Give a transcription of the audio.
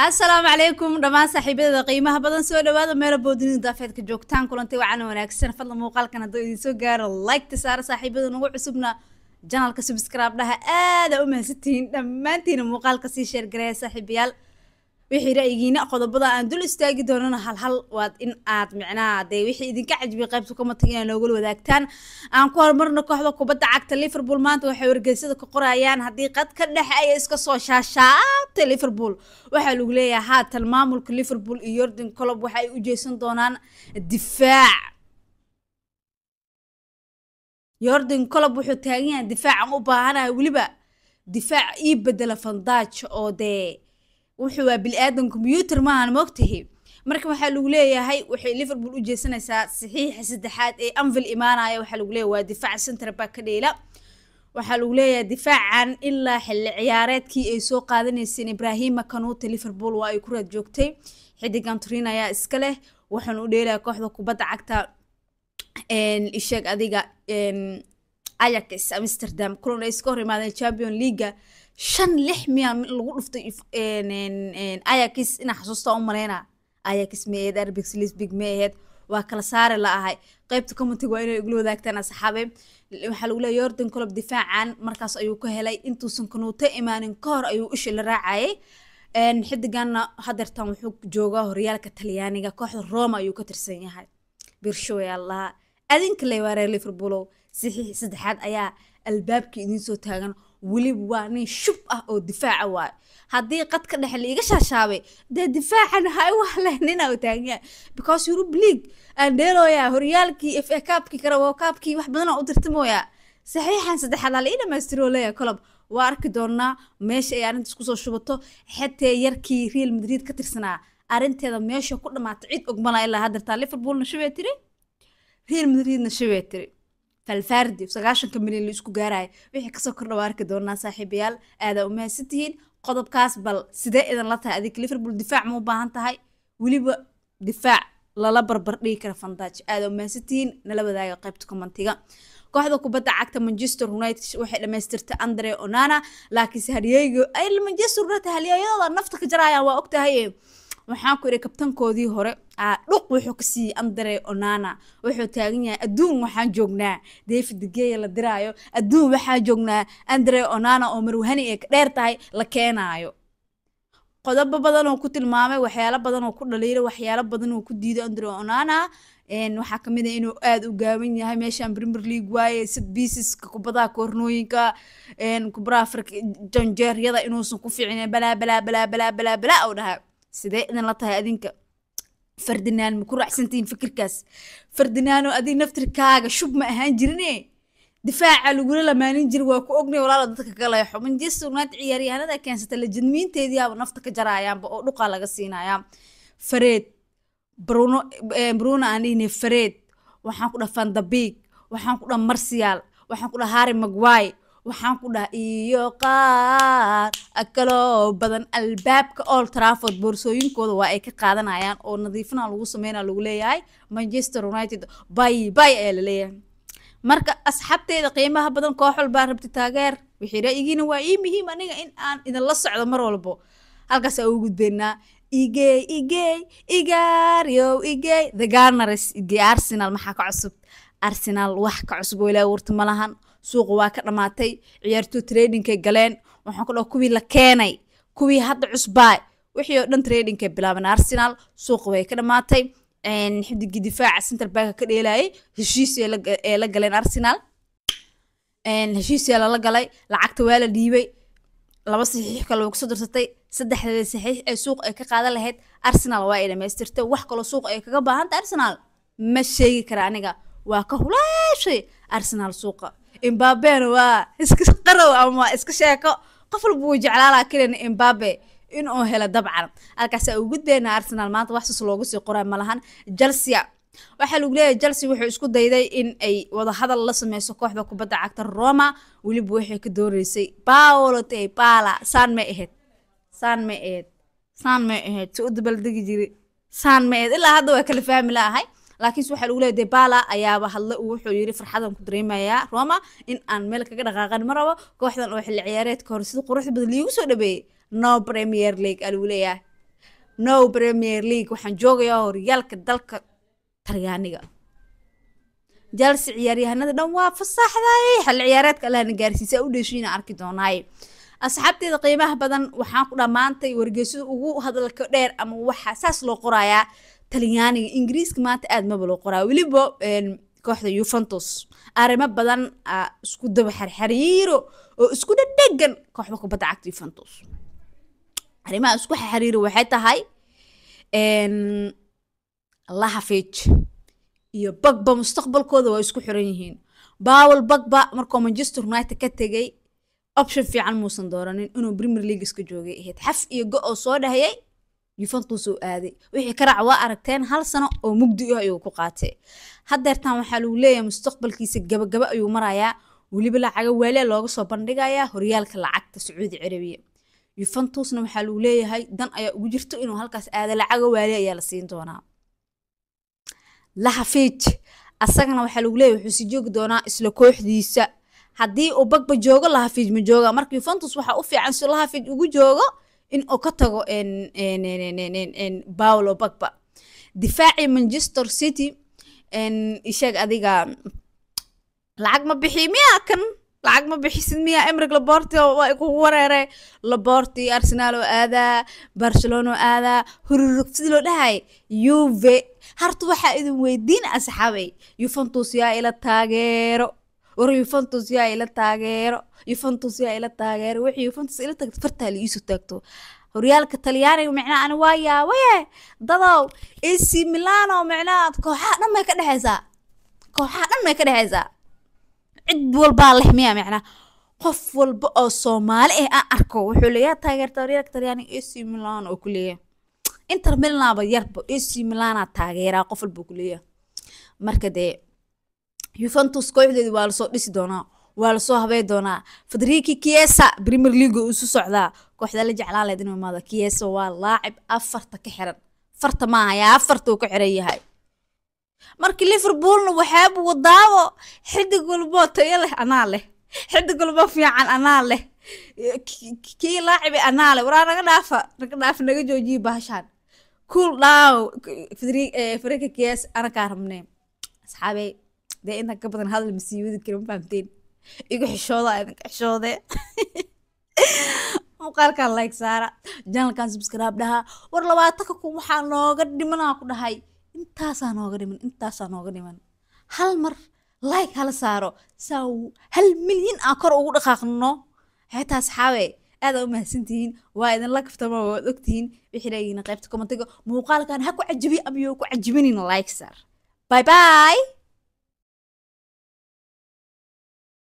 assalaamu calaykum dhammaan saaxiibadada qiimaha badan soo dhawaada meelo boodinida daafeedka joogtaan kulantay wacan wanaagsan fadla muuqaalkan hadduu soo gaaro liketa saara saaxiibada nagu cusubna janalka subscribe dhaha aada u mahadsantihiin dhammaantiina muuqaalka sii sheergareeya saaxiibayaal wixii ra'yigiina qodobada aan dul istaagi doonana halhal waad in aad micnaha dee wixii idinka cajbiyay qaybta kuma tagin inaad noogala wadaagtaan aan ku horumarno kooxda kubadda cagta liverpool maanta waxay wargeysada ka qorayaan haddii qad ka dhexe ayay iska soo shaashaatay liverpool waxaa lagu leeyahay haatan maamulka liverpool iyo yordan colob waxa ay u doonaan difaac yordan colob wuxuu taagan yahay difaacan u baahanahay weliba difaac ii bedela fandaajo oo dee wuxuu waa biniaadan combyuter maahan moogtahay marka waxaa lagu leeyahay waxay liverpool u jeesanaysaa saxiixa saddexaad ee anvil imaanaya waxaa lagu leeyahay waa difaac center baa ka dheela waxaa lagu leeyahay difaacan ilaa xilli ciyaareedkii ay soo qaadanayseen ibrahima kanuuta liverpool waa ay ku raad joogtay xidigan turin ayaa iska leh waxaan u dheelaya kooxda kubadda cagta isheeg adiga ayax amsterdam kulan ay iska hor imaadeen champion leaga shan lix miyaa lagu dhuftay ayakis inaa xasuustaa u maleynaa ayakis ma aheed arabic lisbig ma aheed waa kala saari la ahay qaybta commentig waa inay igula wadaagtaan asxaabe waxaa lagu leeya yordan colob difaacan markaas ayuu ka helay intuusan kanuuto imaanin ka hor ayuu isha la raacayay xidiganna hadeertan wuxuu joogaa horyaalka talyaaniga kooxda roma ayuu ka tirsan yahay birshowayallaha adinka ley liverpoolow saxiix saddexaad ayaa albaabkii idiin soo taagan weliba waa nin shub ah oo difaaca waayo haddii qadka dhexe liiga shaashaabay dee difaacan ha u haleyninaa taagyaa because yurub league aan horyaalkii f a kaabkii karawo kaabkii wax badanaa u dirtamooyaa saxiixan saddexaad hal ii dhamaystiroo leeyahay colob waa arki doonaa meesha ay arrintaas kusoo shubato xetee yarkii real madrid ka tirsanaa arrinteeda meesha ku dhammaata cid ogmala ilaa hadirtaa liverpoolna shubee tiri real madridna shubee tiri falfardi sagaashanka milyan la isku gaaraya wixii kasoo kordha waa arki doonaa saaxiibayaal aadaa u qodobkaas bal sidee idan la tahay adig liverpool difaac ma u baahan tahay weliba difaac lala barbar dhigi kara fandaaj aadaa u nala wadaaga qaybta commentiga kooxda kubadda cagta manchester united waxay dhamaystirtay andre onana laakiinse haryeygo ay manchester united halyeyadooda nafta ka jarayaan waa ogtahay waxaan ku idhi kabtankoodii hore aa dhuq wuxuu ka andare onana wuxuu taagan yahay adduun waxaan joognaa david degeya la diraayo adduun waxaan joognaa andare onana oo marwahani ee dheer tahay la keenaayo qodobo badanoo ku tilmaamay waxyaalo badanoo ku dhaliilay waxyaalo badanoo ku diiday andare onana waxaa kamid a inuu aada u gaaban yahay meeshan premier league waaye sid biisiska kubadaha koornooyinka kubra afrika janjeeryada inuusan ku fiicin balaa balaa balaa balaa balaa balaa u dhahaa sidee idin la tahay adinka ferdinaan ma ku raacsantihiin fikirkaas ferdinaanoo adig naftirkaaga shub ma ahaan jirine difaaca lagula lamaanin jiri waa ku ognay walaalo dadka kale xo manchester united ciyaaryahanada keensata lajadmiinteediyaaba nafta ka jaraayaanba oo dhuqaa laga siinayaa fareed bruno eh, bruno fareed waxaan ku dhaha fandabiig waxaan ku dhaha marsiyaal waxaan ku dhaha harry magway waxaan ku dhaha iyo qaar akaloo badan albaabka all traford boorsooyinkooda waa ay ka qaadanayaan oo nadiifina lagu sameynaa lagu leeyahay manchester united bay bay ayaa laleeyahay marka asxaabteeda qiimaha badan koox walbaa rabti taageer wixii ra'yigiina waa ii muhiim aniga in aan idinla socdo mar walbo halkaas aa ugu gudbeynaa igey igey igaryow igey the garners igey arsenal maxaa ka cusub arsenal wax ka cusub oo ilaa warta suuqa waa ka dhamaatay ciyaartoo tradinkay galeen waxaan ku dhaha kuwii la keenay kuwii hadda cusbaa wixii oo dhan tradinkay bilaaban arsenal suuqa way ka dhammaatay xidigii difaaca center banka ka dheelayay heshiis ee la galeen arsenal heshiisee lala galay lacagta waa la dhiibay laba saxiix kaloo kusoo darsatay saddexdeeda saxiix ee suuq ay ka qaadan lahayd arsenal waa ay dhamaystirtay wax kaloo suuq ay kaga baahanta arsenal ma sheegi kara aniga waa ka hulaashay arsenal suuqa imbaabena waa iska qarow ama iska sheeko qof walba wuu jeclaalaa kelina imbabe in uu helo dabcan halkaasaa ugu dayna arsenal maanta wax sus loogu sii qoraa malahan jelsia waxaa lagu leeyahay chelsea wuxuu isku dayday in ay wadahadal la sameyso kooxda kubadda cagta roma weliba waxay ka dooneysay paolo te saan may ahayd saan may ahayd saan may ahayd si u dabaldegi jiri saan may ahayd ilaa hadda waa kala fahmi laahay laakiinse waxaa lagu leeya de ayaaba hadle wuxuu yiri farxadan ku dareemayaa roma in aan meel kaga dhaqaaqan ma rabo kooxdan oo xilli ciyaareedka hore sida quruxda badan liigu soo dhabeeyey no premier league aa lagu leeyahay no premier league waxaan joogayaa horyaalka dalka talyaaniga jelse ciyaaryahanada dhan waa fasaaxday xilli ciyaareedka allahna gaarsiisa u dheeshiina arki doonaay asxaabteeda qiimaha badan waxaan ku dhammaantay wargeysyada ugu hadalka dheer ama waxaa saas loo qorayaa talyaaniga ingiriiska maanta aada maba loo qoraa weliba kooxda yuventus arrimo badan isku daba xarxariiro oo isku dhadhegan kooxda kubadda cagta yuventus arrimaha isku xarxariiro waxay tahay lahafij iyo bagba mustaqbalkooda waa isku xiran yihiin bawel bagba markuu manchester united ka tegay option fiican muusan dooranin inuu premier league iska joogay ahayd xaf iyo go oo soo dhahayay juventus oo aaday wixii ka waa aragteen hal sano oo mugdi ah ayuu ku qaatay haddeertan waxaa lagu leeyahay mustaqbalkiisa gabagaba ayuu marayaa weliba lacaga waalee looga soo bandhigayaa horyaalka lacagta sacuudi carabiya yuventusna waxaa lagu leeyahay dan ayaa ugu jirto inuu halkaas aada lacaga waale ayaa la siin doonaa lahafiij asagana waxaa lagu leeyahy wuxuu sii joogi doonaa isla kooxdiisa haddii uu bagba joogo lahafiij ma jooga marka yuventus waxaa u fiican si lahafiij ugu joogo in uu ka tago paolo bagba difaacii manchester city isheeg adiga lacag ma bixi miyaa kan lacag ma bixisid miya emrig laborti waa kugu wareere laborti arsenaal oo aadaa barcelona oo aadaa hururug sida loo dhahay yuve harta waxaa idin weydiin asxaabay yuventus yaa ila taageero war yuventus yaa ila taageero yuventus yaa ila taageero wixii yuventus ila tagto fartaa la iisu taagto horyaalka talyaaniga micnaha ani waa yaawaye dadow ac milano micnaha kooxaha dhan bay ka dhexaysaa kooxaha dhan bay ka dhexaysaa cid walbaa lehmiya micnaha qof walba oo soomaali ah aan arko wuxuu leeyahay taageerta horyaalka talyaaniga ac milano oo ku inter milanaba yarba ac milana taageeraa qof walba ku marka dee yuventus kooxdeedi waa lasoo dhisi doonaa waa lasoo habey doonaa federici kiesa premier league isu socdaa kooxda la jeclaan lahayd inuu imaado kiesa waa laacib afarta ka xiran farta maaha yaa afartuu ka xiran yahay markii liverpoolna waxaabu wadaabo xidig walboo tayo leh anaa leh xidig walboo fiican anaa leh kii laacibi anaa leh waraa naga dhaafa naga dhaaf naga joojiye bahashaan cool down federici eh, kies anakaa rabnee asxaabey dee inta ka badan hadal masiibada kale ma fahamteen igu xishooda idin ka xishoodee muuqaalkan like saara janalkan subscribe dhaha war labaatanka kun waxaa nooga dhimanaa ku dhahay intaasaa nooga dhiman intaasaa nooga dhiman hal mar like hala saaro saa hal milyan aan kor ugu dhaqaaqno xeetaa asxaabe aada aa u mahadsantihiin waa idinla kaftama waad ogtihiin wixii leeyihiin qaybta kommentiga muuqaalkan ha ku cajibiy amiyo ku cajibinin like saar bye bye